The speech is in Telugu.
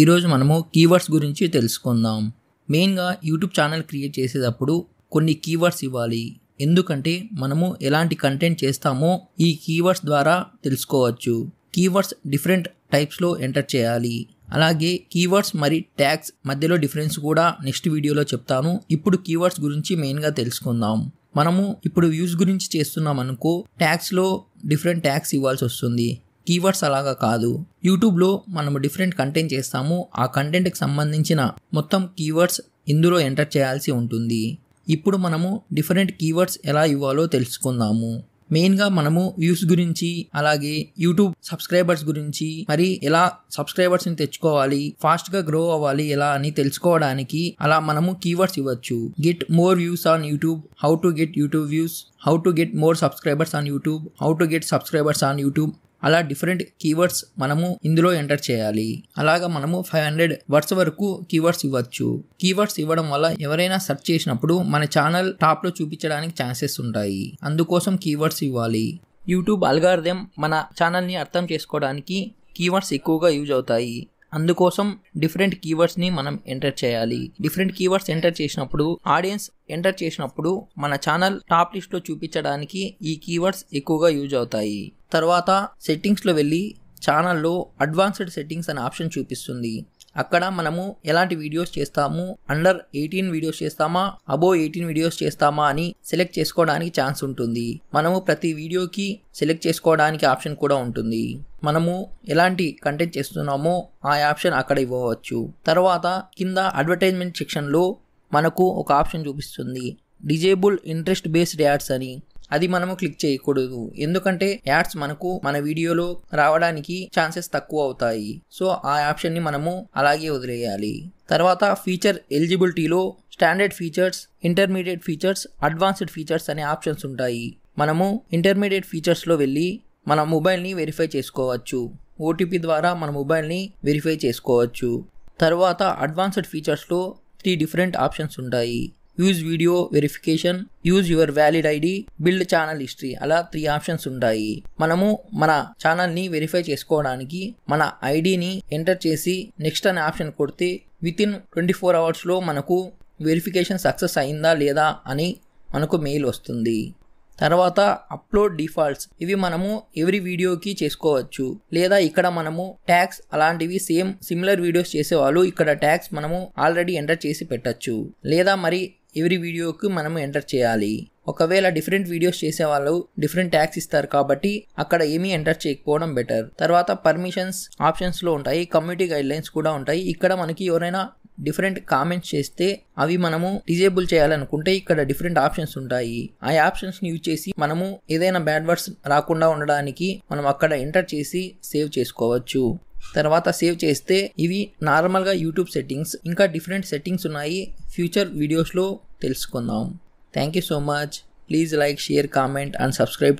ఈరోజు మనము కీవర్డ్స్ గురించి తెలుసుకుందాం మెయిన్గా యూట్యూబ్ ఛానల్ క్రియేట్ చేసేటప్పుడు కొన్ని కీవర్డ్స్ ఇవ్వాలి ఎందుకంటే మనము ఎలాంటి కంటెంట్ చేస్తామో ఈ కీవర్డ్స్ ద్వారా తెలుసుకోవచ్చు కీవర్డ్స్ డిఫరెంట్ టైప్స్లో ఎంటర్ చేయాలి అలాగే కీవర్డ్స్ మరి ట్యాగ్స్ మధ్యలో డిఫరెన్స్ కూడా నెక్స్ట్ వీడియోలో చెప్తాను ఇప్పుడు కీవర్డ్స్ గురించి మెయిన్గా తెలుసుకుందాం మనము ఇప్పుడు వ్యూస్ గురించి చేస్తున్నాం అనుకో ట్యాక్స్లో డిఫరెంట్ ట్యాక్స్ ఇవ్వాల్సి వస్తుంది కీవర్డ్స్ అలాగా కాదు యూట్యూబ్లో మనము డిఫరెంట్ కంటెంట్ చేస్తాము ఆ కంటెంట్కి సంబంధించిన మొత్తం కీవర్డ్స్ ఇందులో ఎంటర్ చేయాల్సి ఉంటుంది ఇప్పుడు మనము డిఫరెంట్ కీవర్డ్స్ ఎలా ఇవ్వాలో తెలుసుకుందాము మెయిన్గా మనము వ్యూస్ గురించి అలాగే యూట్యూబ్ సబ్స్క్రైబర్స్ గురించి మరి ఎలా సబ్స్క్రైబర్స్ని తెచ్చుకోవాలి ఫాస్ట్గా గ్రో అవ్వాలి ఎలా అని తెలుసుకోవడానికి అలా మనము కీవర్డ్స్ ఇవ్వచ్చు get more views on YouTube how to get YouTube views how to get more subscribers on YouTube how to get subscribers on YouTube అలా డిఫరెంట్ కీవర్డ్స్ మనము ఇందులో ఎంటర్ చేయాలి అలాగా మనము ఫైవ్ హండ్రెడ్ వర్డ్స్ వరకు కీవర్డ్స్ ఇవ్వచ్చు కీవర్డ్స్ ఇవ్వడం వల్ల ఎవరైనా సెర్చ్ చేసినప్పుడు మన ఛానల్ టాప్లో చూపించడానికి ఛాన్సెస్ ఉంటాయి అందుకోసం కీవర్డ్స్ ఇవ్వాలి యూట్యూబ్ అల్గార్థం మన ఛానల్ని అర్థం చేసుకోవడానికి కీవర్డ్స్ ఎక్కువగా యూజ్ అవుతాయి అందుకోసం డిఫరెంట్ కీవర్డ్స్ని మనం ఎంటర్ చేయాలి డిఫరెంట్ కీవర్డ్స్ ఎంటర్ చేసినప్పుడు ఆడియన్స్ ఎంటర్ చేసినప్పుడు మన ఛానల్ టాప్ లిస్ట్లో చూపించడానికి ఈ కీవర్డ్స్ ఎక్కువగా యూజ్ అవుతాయి తర్వాత సెట్టింగ్స్లో వెళ్ళి ఛానల్లో అడ్వాన్స్డ్ సెట్టింగ్స్ అనే ఆప్షన్ చూపిస్తుంది అక్కడ మనము ఎలాంటి వీడియోస్ చేస్తాము అండర్ ఎయిటీన్ వీడియోస్ చేస్తామా అబో ఎయిటీన్ వీడియోస్ చేస్తామా అని సెలెక్ట్ చేసుకోవడానికి ఛాన్స్ ఉంటుంది మనము ప్రతి వీడియోకి సెలెక్ట్ చేసుకోవడానికి ఆప్షన్ కూడా ఉంటుంది మనము ఎలాంటి కంటెంట్ చేస్తున్నామో ఆ ఆప్షన్ అక్కడ ఇవ్వవచ్చు తర్వాత కింద అడ్వర్టైజ్మెంట్ సెక్షన్లో మనకు ఒక ఆప్షన్ చూపిస్తుంది డిజేబుల్ ఇంట్రెస్ట్ బేస్డ్ యాడ్స్ అని అది మనము క్లిక్ చేయకూడదు ఎందుకంటే యాడ్స్ మనకు మన వీడియోలో రావడానికి ఛాన్సెస్ తక్కువ అవుతాయి సో ఆ ని మనము అలాగే వదిలేయాలి తర్వాత ఫీచర్ ఎలిజిబిలిటీలో standard features intermediate features advanced features అనే ఆప్షన్స్ ఉంటాయి మనము ఇంటర్మీడియట్ ఫీచర్స్లో వెళ్ళి మన మొబైల్ని వెరిఫై చేసుకోవచ్చు ఓటీపీ ద్వారా మన మొబైల్ని వెరిఫై చేసుకోవచ్చు తర్వాత అడ్వాన్స్డ్ ఫీచర్స్లో త్రీ డిఫరెంట్ ఆప్షన్స్ ఉంటాయి use video verification use your valid ID build channel history అలా త్రీ ఆప్షన్స్ ఉంటాయి మనము మన ఛానల్ని వెరిఫై చేసుకోవడానికి మన ఐడిని ఎంటర్ చేసి నెక్స్ట్ అనే ఆప్షన్ కొడితే విత్ ఇన్ ట్వంటీ ఫోర్ అవర్స్లో మనకు వెరిఫికేషన్ సక్సెస్ అయిందా లేదా అని మనకు మెయిల్ వస్తుంది తర్వాత అప్లోడ్ డిఫాల్ట్స్ ఇవి మనము ఎవ్రీ వీడియోకి చేసుకోవచ్చు లేదా ఇక్కడ మనము ట్యాక్స్ అలాంటివి సేమ్ సిమిలర్ వీడియోస్ చేసేవాళ్ళు ఇక్కడ ట్యాక్స్ మనము ఆల్రెడీ ఎంటర్ చేసి పెట్టచ్చు లేదా మరి ఎవరి వీడియోకి మనం ఎంటర్ చేయాలి ఒకవేళ డిఫరెంట్ వీడియోస్ చేసే వాళ్ళు డిఫరెంట్ ట్యాక్స్ ఇస్తారు కాబట్టి అక్కడ ఏమీ ఎంటర్ చేయకపోవడం బెటర్ తర్వాత పర్మిషన్స్ ఆప్షన్స్లో ఉంటాయి కమ్యూనిటీ గైడ్ లైన్స్ కూడా ఉంటాయి ఇక్కడ మనకి ఎవరైనా డిఫరెంట్ కామెంట్స్ చేస్తే అవి మనము డిజేబుల్ చేయాలనుకుంటే ఇక్కడ డిఫరెంట్ ఆప్షన్స్ ఉంటాయి ఆ ఆప్షన్స్ ని యూజ్ చేసి మనము ఏదైనా బ్యాడ్ వర్డ్స్ రాకుండా ఉండడానికి మనం అక్కడ ఎంటర్ చేసి సేవ్ చేసుకోవచ్చు తర్వాత సేవ్ చేస్తే ఇవి నార్మల్గా యూట్యూబ్ సెట్టింగ్స్ ఇంకా డిఫరెంట్ సెట్టింగ్స్ ఉన్నాయి ఫ్యూచర్ వీడియోస్లో తెలుసుకుందాం thank you so much please like share comment and subscribe